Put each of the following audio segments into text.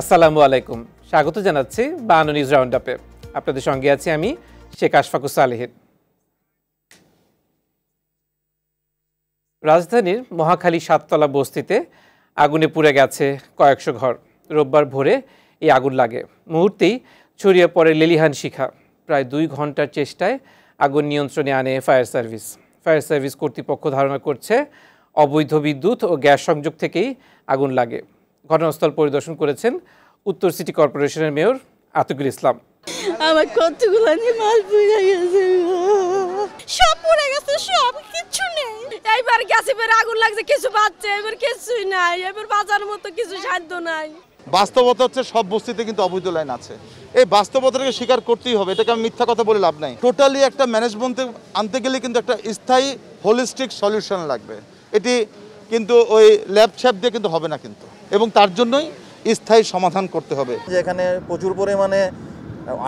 আসসালামু আলাইকুম স্বাগত জানাচ্ছি বানু নিউজ রাউন্ড আপে আপনাদের সঙ্গে আছি আমি শেখ আশফাকুস আলহিদ রাজধানীর মহাখালী সাততলা বস্তিতে আগুনে পুড়ে গেছে কয়েকশো ঘর রোববার ভোরে এই আগুন লাগে মুহূর্তেই ছড়িয়ে পড়ে লেলিহান শিখা প্রায় দুই ঘন্টার চেষ্টায় আগুন নিয়ন্ত্রণে আনে ফায়ার সার্ভিস ফায়ার সার্ভিস কর্তৃপক্ষ ধারণা করছে অবৈধ বিদ্যুৎ ও গ্যাস সংযোগ থেকেই আগুন লাগে ঘটনাস্থল পরিদর্শন করেছেন উত্তর সিটি কর্পোরেশনের মেয়র আতুকুল ইসলাম আমার কতগুলো মাল পুড়ে গেছে সব পুড়ে গেছে সব কিছু নেই এইবার গেছে এবার আগুন লাগছে কিছু বাচ্চা এবার কিছুই নাই এবার বাজার মতো কিছু সাধ্য নাই বাস্তবতা হচ্ছে সব বস্তিতে কিন্তু অবৈধ লাইন আছে এই বাস্তবতাকে স্বীকার করতেই হবে এটাকে আমি মিথ্যা কথা বলে লাভ নাই টোটালি একটা ম্যানেজমেন্টে আনতে গেলে কিন্তু একটা স্থায়ী হোলিস্টিক সলিউশন লাগবে এটি কিন্তু ওই ল্যাব ছ্যাপ দিয়ে কিন্তু হবে না কিন্তু এবং তার জন্যই স্থায়ী সমাধান করতে হবে যেখানে প্রচুর পরিমাণে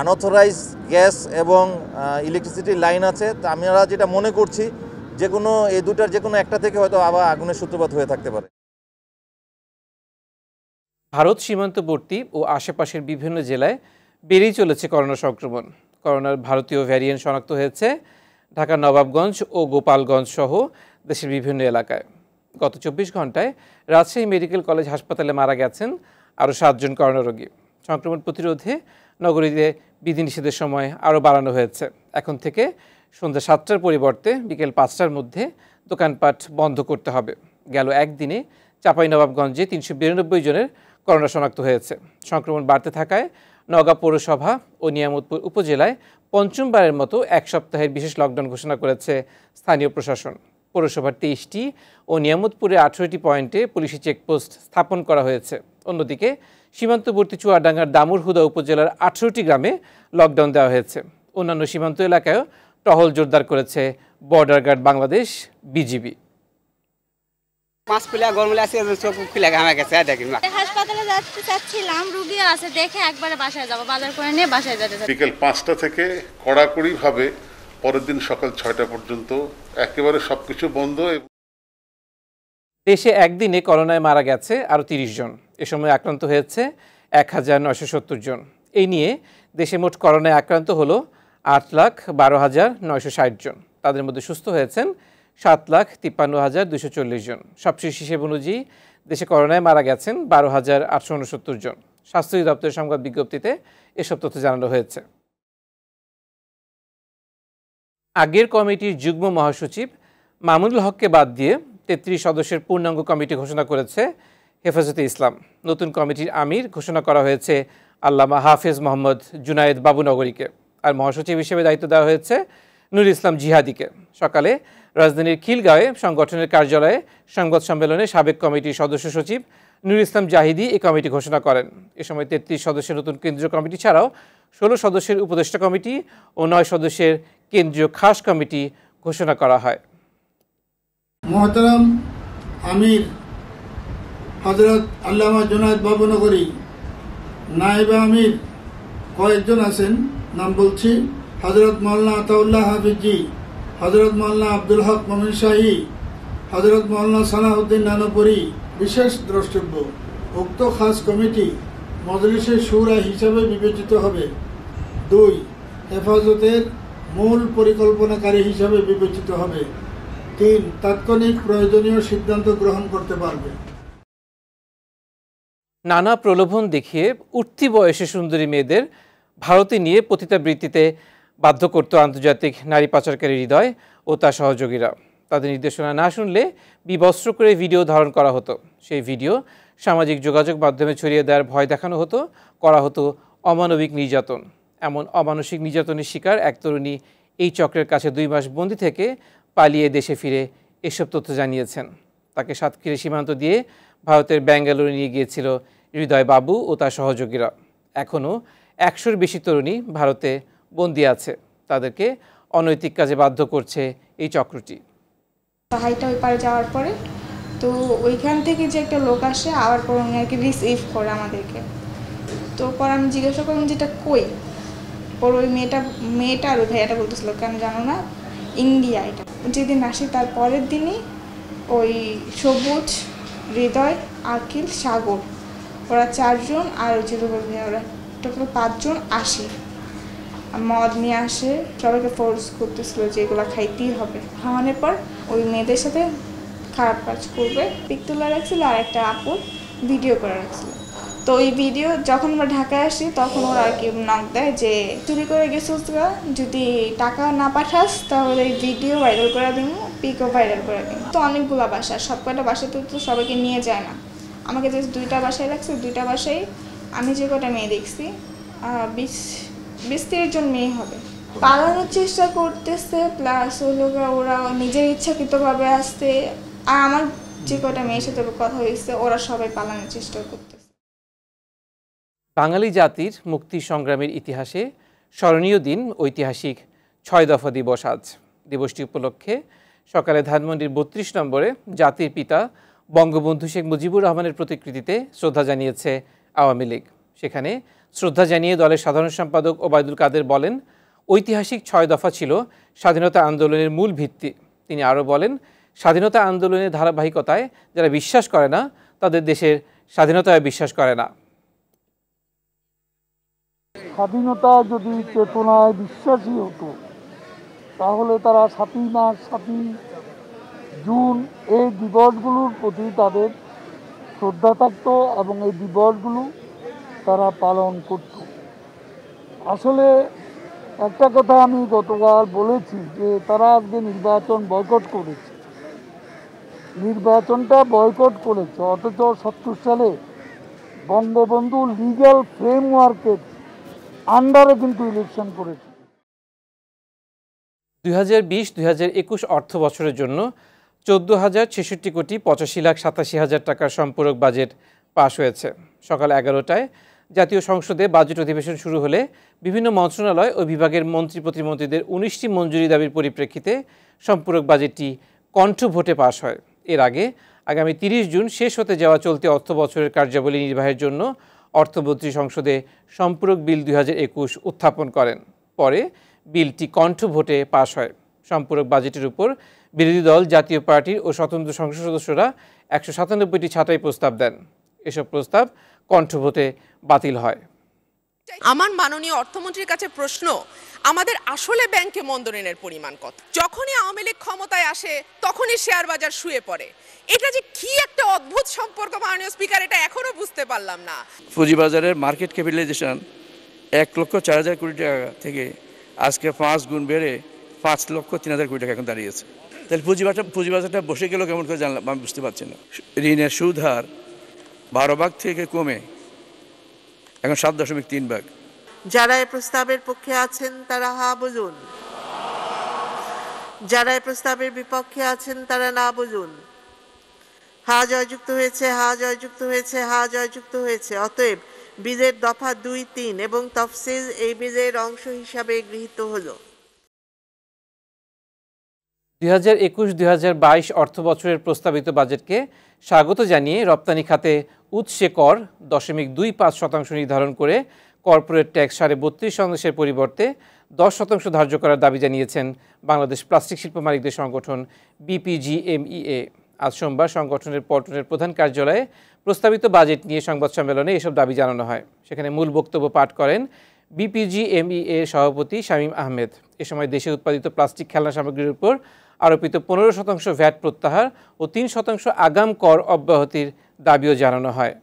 আনঅথরাইজ গ্যাস এবং ইলেকট্রিসিটি লাইন আছে তা আমরা যেটা মনে করছি যে কোনো এই দুটার যে কোনো একটা থেকে হয়তো আবার আগুনের সূত্রপাত হয়ে থাকতে পারে ভারত সীমান্তবর্তী ও আশেপাশের বিভিন্ন জেলায় বেড়েই চলেছে করোনা সংক্রমণ করোনার ভারতীয় ভ্যারিয়েন্ট শনাক্ত হয়েছে ঢাকা নবাবগঞ্জ ও গোপালগঞ্জ সহ দেশের বিভিন্ন এলাকায় গত চব্বিশ ঘন্টায় রাজশাহী মেডিকেল কলেজ হাসপাতালে মারা গেছেন আরও সাতজন করোনা রোগী সংক্রমণ প্রতিরোধে নগরীতে বিধিনিষেধের সময় আরও বাড়ানো হয়েছে এখন থেকে সন্ধ্যা সাতটার পরিবর্তে বিকেল পাঁচটার মধ্যে দোকানপাট বন্ধ করতে হবে গেল একদিনে চাঁপাইনবাবগঞ্জে তিনশো বিরানব্বই জনের করোনা শনাক্ত হয়েছে সংক্রমণ বাড়তে থাকায় নগা পৌরসভা ও নিয়ামতপুর উপজেলায় পঞ্চমবারের মতো এক সপ্তাহের বিশেষ লকডাউন ঘোষণা করেছে স্থানীয় প্রশাসন পৌরসভার তেইশটি ও নিয়ামতপুরে আঠেরোটি পয়েন্টে পুলিশি চেকপোস্ট স্থাপন করা হয়েছে অন্যদিকে সীমান্তবর্তী চুয়াডাঙ্গার দামুরহুদা উপজেলার আঠেরোটি গ্রামে লকডাউন দেওয়া হয়েছে অন্যান্য সীমান্ত এলাকায়ও টহল জোরদার করেছে বর্ডার গার্ড বাংলাদেশ বিজিবি চোখ পিলা গেছে দেখে একবারে বাসায় বাজার করে নিয়ে বাসায় বিকেল পাঁচটা থেকে কড়াকড়ি ভাবে পরের দিন সকাল ছয়টা পর্যন্ত একেবারে সব কিছু বন্ধ দেশে একদিনে করোনায় মারা গেছে আরও তিরিশ জন এ সময় আক্রান্ত হয়েছে এক হাজার সত্তর জন এই নিয়ে দেশে মোট করোনায় আক্রান্ত হলো আট লাখ বারো হাজার নয়শো ষাট জন তাদের মধ্যে সুস্থ হয়েছেন সাত লাখ তিপ্পান্ন হাজার দুশো চল্লিশ জন সবশেষ হিসেব অনুযায়ী দেশে করোনায় মারা গেছেন বারো হাজার আটশো উনসত্তর জন স্বাস্থ্য দপ্তরের সংবাদ বিজ্ঞপ্তিতে এসব তথ্য জানানো হয়েছে আগের কমিটির যুগ্ম মহাসচিব মামুনুল হককে বাদ দিয়ে তেত্রিশ সদস্যের পূর্ণাঙ্গ কমিটি ঘোষণা করেছে হেফাজতে ইসলাম নতুন কমিটির আমির ঘোষণা করা হয়েছে আল্লামা হাফেজ মোহাম্মদ জুনায়েদ বাবুনগরীকে আর মহাসচিব হিসেবে দায়িত্ব দেওয়া হয়েছে নুর ইসলাম জিহাদিকে সকালে রাজধানীর খিলগাঁওয়ে সংগঠনের কার্যালয়ে সংবাদ সম্মেলনে সাবেক কমিটির সদস্য সচিব নুর ইসলাম জাহিদি এই কমিটি ঘোষণা করেন এ সময় তেত্রিশ সদস্যের নতুন কেন্দ্রীয় কমিটি ছাড়াও ষোলো সদস্যের উপদেষ্টা কমিটি ও নয় সদস্যের কেন্দ্রীয় খাস কমিটি ঘোষণা করা হয় মহতারাম আমির হজরত আল্লামা জুনায়দ বাবুনগরী নাইবা আমির কয়েকজন আছেন নাম বলছি হজরত মোল্লা আতাউল্লাহ হাফিজি হজরত মোল্লা আব্দুল হক মমিন শাহী হজরত মোল্লা সালাহউদ্দিন নানপুরি বিশেষ দ্রষ্টব্য উক্ত খাস কমিটি মজলিসের সুরা হিসাবে বিবেচিত হবে দুই হেফাজতের মূল পরিকল্পনাকারী হিসাবে বিবেচিত হবে তিন তাৎক্ষণিক প্রয়োজনীয় সিদ্ধান্ত গ্রহণ করতে পারবে নানা প্রলোভন দেখিয়ে উঠতি বয়সে সুন্দরী মেয়েদের ভারতে নিয়ে পতিতাবৃত্তিতে বাধ্য করত আন্তর্জাতিক নারী পাচারকারী হৃদয় ও তার সহযোগীরা তাদের নির্দেশনা না শুনলে বিবস্ত্র করে ভিডিও ধারণ করা হতো সেই ভিডিও সামাজিক যোগাযোগ মাধ্যমে ছড়িয়ে দেওয়ার ভয় দেখানো হতো করা হতো অমানবিক নির্যাতন এমন অমানসিক নির্যাতনের শিকার এক তরুণী এই চক্রের কাছে দুই মাস বন্দি থেকে পালিয়ে দেশে ফিরে এসব তথ্য জানিয়েছেন তাকে সাতক্ষীরা সীমান্ত দিয়ে ভারতের ব্যাঙ্গালোরে নিয়ে গিয়েছিল হৃদয় বাবু ও তার সহযোগীরা এখনও একশোর বেশি তরুণী ভারতে বন্দি আছে তাদেরকে অনৈতিক কাজে বাধ্য করছে এই চক্রটি হাইটা ওই পারে যাওয়ার পরে তো ওইখান থেকে যে একটা লোক আসে আবার পর উনি আর কি রিসিভ করে আমাদেরকে তো পর আমি জিজ্ঞাসা করলাম যেটা কই ওর ওই মেয়েটা মেয়েটা আর ওই ভাইয়াটা বলতেছিলো কেন জানো না ইন্ডিয়া এটা যেদিন আসে তার পরের দিনই ওই সবুজ হৃদয় আকিল সাগর ওরা চারজন আর ওই যে ওরা টোটাল পাঁচজন আসে মদ নিয়ে আসে সবাইকে ফোর্স করতেছিল যে এগুলো খাইতেই হবে খাওয়ানোর পর ওই মেয়েদের সাথে খারাপ কাজ করবে পিক তোলা রাখছিল আর একটা আপুর ভিডিও করে রাখছিল তো ওই ভিডিও যখন আমরা ঢাকায় আসি তখন ওরা আর কি নাক দেয় যে চুরি করে গেছিস যদি টাকা না পাঠাস তাহলে এই ভিডিও ভাইরাল করে দিব পিকও ভাইরাল করে দিব তো অনেকগুলো বাসা সব কটা বাসাতে তো সবাইকে নিয়ে যায় না আমাকে যে দুইটা বাসায় রাখছে দুইটা বাসায় আমি যে কটা মেয়ে দেখছি বিশ বিশ তিরিশ জন মেয়ে হবে পালানোর চেষ্টা করতেছে প্লাস হলো ওরা নিজের ইচ্ছাকৃতভাবে আসতে আর আমার যে কটা মেয়ের সাথে কথা হয়েছে ওরা সবাই পালানোর চেষ্টা করতে বাঙালি জাতির মুক্তি সংগ্রামের ইতিহাসে স্মরণীয় দিন ঐতিহাসিক ছয় দফা দিবস আজ দিবসটি উপলক্ষে সকালে ধানমন্ডির বত্রিশ নম্বরে জাতির পিতা বঙ্গবন্ধু শেখ মুজিবুর রহমানের প্রতিকৃতিতে শ্রদ্ধা জানিয়েছে আওয়ামী লীগ সেখানে শ্রদ্ধা জানিয়ে দলের সাধারণ সম্পাদক ওবায়দুল কাদের বলেন ঐতিহাসিক ছয় দফা ছিল স্বাধীনতা আন্দোলনের মূল ভিত্তি তিনি আরও বলেন স্বাধীনতা আন্দোলনের ধারাবাহিকতায় যারা বিশ্বাস করে না তাদের দেশের স্বাধীনতায় বিশ্বাস করে না স্বাধীনতা যদি চেতনায় বিশ্বাসী হতো তাহলে তারা সাতই মাস সাতই জুন এই দিবসগুলোর প্রতি তাদের শ্রদ্ধা থাকত এবং এই দিবসগুলো তারা পালন করত আসলে একটা কথা আমি গতকাল বলেছি যে তারা আজকে নির্বাচন বয়কট করেছে নির্বাচনটা বয়কট করেছে অথচ সত্তর সালে বঙ্গবন্ধু লিগ্যাল ফ্রেমওয়ার্কের আন্ডারে কিন্তু ইলেকশন করেছে দুই হাজার বিশ দুই হাজার একুশ অর্থ বছরের জন্য চোদ্দ হাজার ছেষট্টি কোটি পঁচাশি লাখ সাতাশি হাজার টাকার সম্পূরক বাজেট পাশ হয়েছে সকাল এগারোটায় জাতীয় সংসদে বাজেট অধিবেশন শুরু হলে বিভিন্ন মন্ত্রণালয় ও বিভাগের মন্ত্রী প্রতিমন্ত্রীদের উনিশটি মঞ্জুরি দাবির পরিপ্রেক্ষিতে সম্পূরক বাজেটটি কণ্ঠ ভোটে পাশ হয় এর আগে আগামী তিরিশ জুন শেষ হতে যাওয়া চলতি অর্থ বছরের কার্যাবলী নির্বাহের জন্য অর্থমন্ত্রী সংসদে সম্পূরক বিল দু উত্থাপন করেন পরে বিলটি কণ্ঠ ভোটে পাশ হয় সম্পূরক বাজেটের উপর বিরোধী দল জাতীয় পার্টির ও স্বতন্ত্র সংসদ সদস্যরা একশো সাতানব্বইটি ছাঁটাই প্রস্তাব দেন এসব প্রস্তাব কণ্ঠভোটে বাতিল হয় আমার মাননীয় অর্থমন্ত্রীর কাছে প্রশ্ন আমাদের আসলে ব্যাংকে মন্দ ঋণের পরিমাণ কত যখনই আওয়ামী লীগ ক্ষমতায় আসে তখনই শেয়ার বাজার শুয়ে পড়ে এটা যে কি একটা অদ্ভুত সম্পর্ক মাননীয় স্পিকার এটা এখনো বুঝতে পারলাম না পুঁজিবাজারের মার্কেট ক্যাপিটালাইজেশন এক লক্ষ চার হাজার কোটি টাকা থেকে আজকে পাঁচ গুণ বেড়ে পাঁচ লক্ষ তিন হাজার কোটি টাকা এখন দাঁড়িয়েছে তাহলে পুঁজিবাজার পুঁজিবাজারটা বসে গেল কেমন করে জানলাম আমি বুঝতে পারছি না ঋণের সুদ হার বারো ভাগ থেকে কমে এখন সাত দশমিক তিন ভাগ যারা এ প্রস্তাবের পক্ষে আছেন তারা হা বুঝুন যারা এ প্রস্তাবের বিপক্ষে আছেন তারা না বুঝুন হা জয়যুক্ত হয়েছে হা জয়যুক্ত হয়েছে হা জয়যুক্ত হয়েছে অতএব বিলের দফা দুই তিন এবং তফসিল এই বিলের অংশ হিসাবে গৃহীত হলো দুই হাজার একুশ দুই হাজার বাইশ অর্থ বছরের প্রস্তাবিত বাজেটকে স্বাগত জানিয়ে রপ্তানি খাতে উৎসে কর দশমিক দুই পাঁচ শতাংশ নির্ধারণ করে কর্পোরেট ট্যাক্স সাড়ে বত্রিশ শতাংশের পরিবর্তে দশ শতাংশ ধার্য করার দাবি জানিয়েছেন বাংলাদেশ প্লাস্টিক শিল্প মালিকদের সংগঠন বিপিজিএমইএ আজ সোমবার সংগঠনের পল্টনের প্রধান কার্যালয়ে প্রস্তাবিত বাজেট নিয়ে সংবাদ সম্মেলনে এসব দাবি জানানো হয় সেখানে মূল বক্তব্য পাঠ করেন বিপিজিএমইএ সভাপতি শামীম আহমেদ এ সময় দেশে উৎপাদিত প্লাস্টিক খেলনা সামগ্রীর উপর আরোপিত পনেরো শতাংশ ভ্যাট প্রত্যাহার ও তিন শতাংশ আগাম কর অব্যাহতির দাবিও জানানো হয়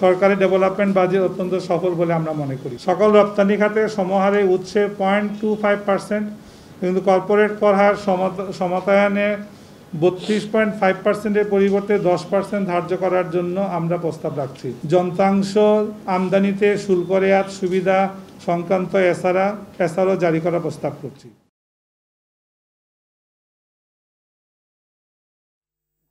সরকারি ডেভেলপমেন্ট বাজেট অত্যন্ত সফল বলে আমরা মনে করি সকল রপ্তানি খাতে সমহারে উঠছে পয়েন্ট টু ফাইভ পার্সেন্ট কিন্তু কর্পোরেট কর হার সমতায়নে বত্রিশ পয়েন্ট ফাইভ পার্সেন্টের পরিবর্তে দশ পার্সেন্ট ধার্য করার জন্য আমরা প্রস্তাব রাখছি যন্ত্রাংশ আমদানিতে শুল্ক রেয়াত সুবিধা সংক্রান্ত এসারা এসারও জারি করা প্রস্তাব করছি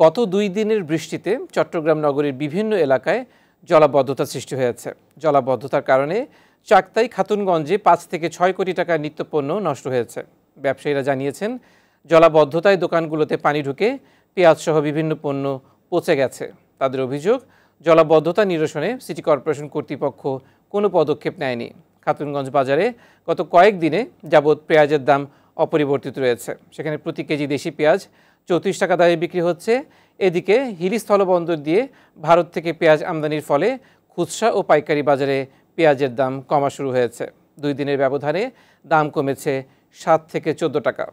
গত দুই দিনের বৃষ্টিতে চট্টগ্রাম নগরীর বিভিন্ন এলাকায় জলাবদ্ধতা সৃষ্টি হয়েছে জলাবদ্ধতার কারণে চাকতাই খাতুনগঞ্জে পাঁচ থেকে ছয় কোটি টাকার নিত্যপণ্য নষ্ট হয়েছে ব্যবসায়ীরা জানিয়েছেন জলাবদ্ধতায় দোকানগুলোতে পানি ঢুকে পেঁয়াজসহ বিভিন্ন পণ্য পচে গেছে তাদের অভিযোগ জলাবদ্ধতা নিরসনে সিটি কর্পোরেশন কর্তৃপক্ষ কোনো পদক্ষেপ নেয়নি খাতুনগঞ্জ বাজারে গত কয়েক দিনে যাবৎ পেঁয়াজের দাম অপরিবর্তিত রয়েছে সেখানে প্রতি কেজি দেশি পেঁয়াজ চৌত্রিশ টাকা দামে বিক্রি হচ্ছে এদিকে হিলি স্থলবন্দর দিয়ে ভারত থেকে পেঁয়াজ আমদানির ফলে খুচরা ও পাইকারি বাজারে পেঁয়াজের দাম কমা শুরু হয়েছে দুই দিনের ব্যবধানে দাম কমেছে সাত থেকে চোদ্দো টাকা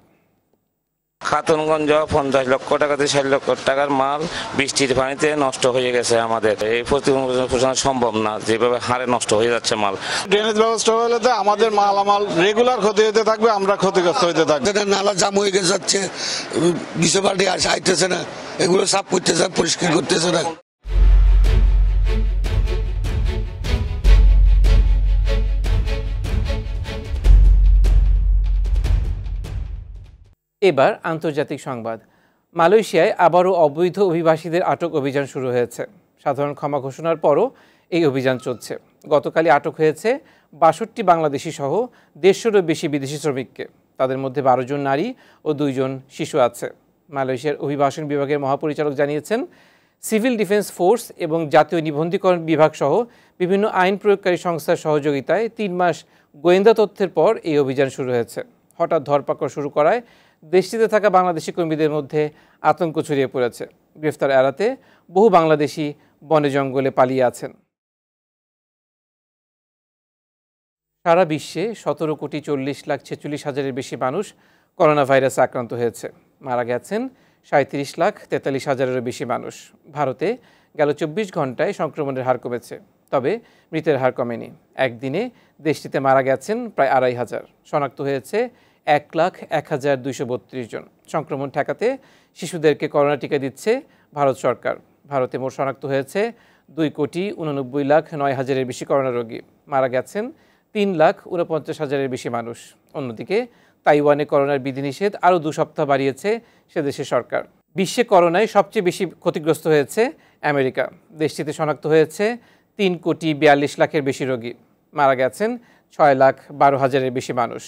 খাতুনগঞ্জ পঞ্চাশ লক্ষ টাকাতে ষাট লক্ষ টাকার মাল বৃষ্টির পানিতে নষ্ট হয়ে গেছে আমাদের এই প্রতিপোষণ সম্ভব না যেভাবে হারে নষ্ট হয়ে যাচ্ছে মাল ড্রেনেজ ব্যবস্থা হলে তো আমাদের মালামাল রেগুলার ক্ষতি হতে থাকবে আমরা ক্ষতিগ্রস্ত হতে থাকবে নালা জাম হয়ে গেছে যাচ্ছে আসে আইতেছে না এগুলো সাফ করতেছে পরিষ্কার করতেছে না এবার আন্তর্জাতিক সংবাদ মালয়েশিয়ায় আবারও অবৈধ অভিবাসীদের আটক অভিযান শুরু হয়েছে সাধারণ ক্ষমা ঘোষণার পরও এই অভিযান চলছে গতকালই আটক হয়েছে বাষট্টি বাংলাদেশি সহ দেড়শোরও বেশি বিদেশি শ্রমিককে তাদের মধ্যে বারো জন নারী ও দুইজন শিশু আছে মালয়েশিয়ার অভিবাসন বিভাগের মহাপরিচালক জানিয়েছেন সিভিল ডিফেন্স ফোর্স এবং জাতীয় নিবন্ধীকরণ বিভাগ সহ বিভিন্ন আইন প্রয়োগকারী সংস্থার সহযোগিতায় তিন মাস গোয়েন্দা তথ্যের পর এই অভিযান শুরু হয়েছে হঠাৎ ধরপাকড় শুরু করায় দেশটিতে থাকা বাংলাদেশি কর্মীদের মধ্যে আতঙ্ক ছড়িয়ে পড়েছে গ্রেফতার এড়াতে বহু বাংলাদেশি বনে জঙ্গলে পালিয়ে আছেন সারা বিশ্বে সতেরো কোটি চল্লিশ লাখ ছেচল্লিশ হাজারের বেশি মানুষ করোনা ভাইরাসে আক্রান্ত হয়েছে মারা গেছেন সাঁত্রিশ লাখ তেতাল্লিশ হাজারেরও বেশি মানুষ ভারতে গেল চব্বিশ ঘন্টায় সংক্রমণের হার কমেছে তবে মৃতের হার কমেনি একদিনে দেশটিতে মারা গেছেন প্রায় আড়াই হাজার শনাক্ত হয়েছে এক লাখ এক হাজার দুইশো বত্রিশ জন সংক্রমণ ঠেকাতে শিশুদেরকে করোনা টিকা দিচ্ছে ভারত সরকার ভারতে মোট শনাক্ত হয়েছে দুই কোটি উননব্বই লাখ নয় হাজারের বেশি করোনা রোগী মারা গেছেন তিন লাখ উনপঞ্চাশ হাজারের বেশি মানুষ অন্যদিকে তাইওয়ানে করোনার বিধিনিষেধ আরও দু সপ্তাহ বাড়িয়েছে সে দেশের সরকার বিশ্বে করোনায় সবচেয়ে বেশি ক্ষতিগ্রস্ত হয়েছে আমেরিকা দেশটিতে শনাক্ত হয়েছে তিন কোটি বিয়াল্লিশ লাখের বেশি রোগী মারা গেছেন ছয় লাখ বারো হাজারের বেশি মানুষ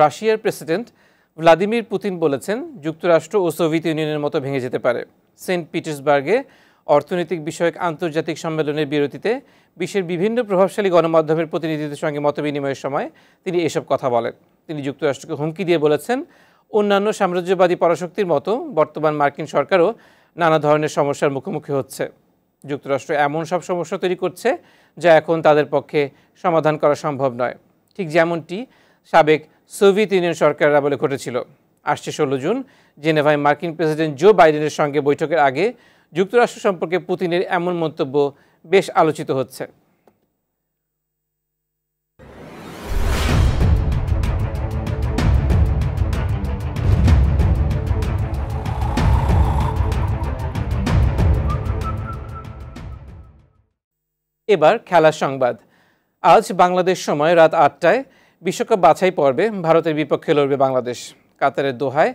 রাশিয়ার প্রেসিডেন্ট ভ্লাদিমির পুতিন বলেছেন যুক্তরাষ্ট্র ও সোভিয়েত ইউনিয়নের মতো ভেঙে যেতে পারে সেন্ট পিটার্সবার্গে অর্থনৈতিক বিষয়ক আন্তর্জাতিক সম্মেলনের বিরতিতে বিশ্বের বিভিন্ন প্রভাবশালী গণমাধ্যমের প্রতিনিধিদের সঙ্গে মতবিনিময়ের সময় তিনি এসব কথা বলেন তিনি যুক্তরাষ্ট্রকে হুমকি দিয়ে বলেছেন অন্যান্য সাম্রাজ্যবাদী পরাশক্তির মতো বর্তমান মার্কিন সরকারও নানা ধরনের সমস্যার মুখোমুখি হচ্ছে যুক্তরাষ্ট্র এমন সব সমস্যা তৈরি করছে যা এখন তাদের পক্ষে সমাধান করা সম্ভব নয় ঠিক যেমনটি সাবেক সোভিয়েত ইউনিয়ন সরকারের আবলে ঘটেছিল আসছে ষোলো জুন জেনেভায় মার্কিন প্রেসিডেন্ট জো বাইডেনের সঙ্গে বৈঠকের আগে যুক্তরাষ্ট্র সম্পর্কে পুতিনের এমন মন্তব্য বেশ আলোচিত হচ্ছে এবার খেলার সংবাদ আজ বাংলাদেশ সময় রাত আটটায় বিশ্বকাপ বাছাই পর্বে ভারতের বিপক্ষে লড়বে বাংলাদেশ কাতারের দোহায়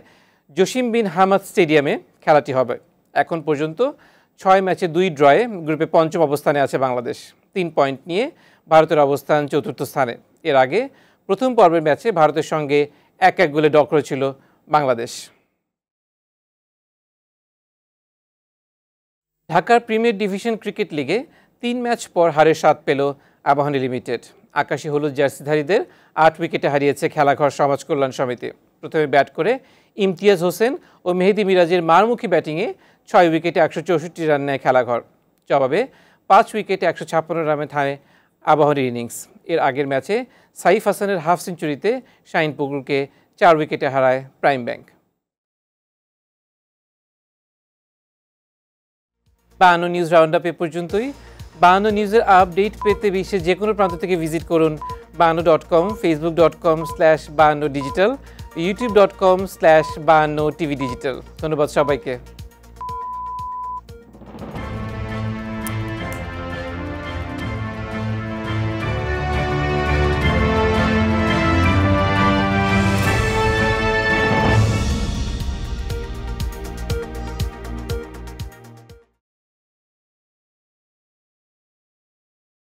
জসিম বিন হামাদ স্টেডিয়ামে খেলাটি হবে এখন পর্যন্ত ছয় ম্যাচে দুই ড্রয়ে গ্রুপে পঞ্চম অবস্থানে আছে বাংলাদেশ তিন পয়েন্ট নিয়ে ভারতের অবস্থান চতুর্থ স্থানে এর আগে প্রথম পর্বের ম্যাচে ভারতের সঙ্গে এক এক গোলে ডক ছিল বাংলাদেশ ঢাকার প্রিমিয়ার ডিভিশন ক্রিকেট লিগে তিন ম্যাচ পর হারের স্বাদ পেল আবাহনী লিমিটেড আকাশী হলুদ জার্সিধারীদের আট উইকেটে হারিয়েছে খেলাঘর সমাজ কল্যাণ সমিতি প্রথমে ব্যাট করে ইমতিয়াজ হোসেন ও মেহেদি মিরাজের মারমুখী ব্যাটিংয়ে ছয় উইকেটে একশো চৌষট্টি রান নেয় খেলাঘর জবাবে পাঁচ উইকেটে একশো ছাপ্পান্ন রানে থায় আবাহনীর ইনিংস এর আগের ম্যাচে সাইফ হাসানের হাফ সেঞ্চুরিতে শাইন পুকুরকে চার উইকেটে হারায় প্রাইম ব্যাংক বায়ান্ন নিউজ রাউন্ড আপ এ পর্যন্তই বায়ান্ন নিউজের আপডেট পেতে বিশ্বের যে কোনো প্রান্ত থেকে ভিজিট করুন বায়ান্ন dot com Facebook dot com slash বায়ান্ন digital YouTube dot com slash বায়ান্ন টিভি ডিজিটাল ধন্যবাদ সবাইকে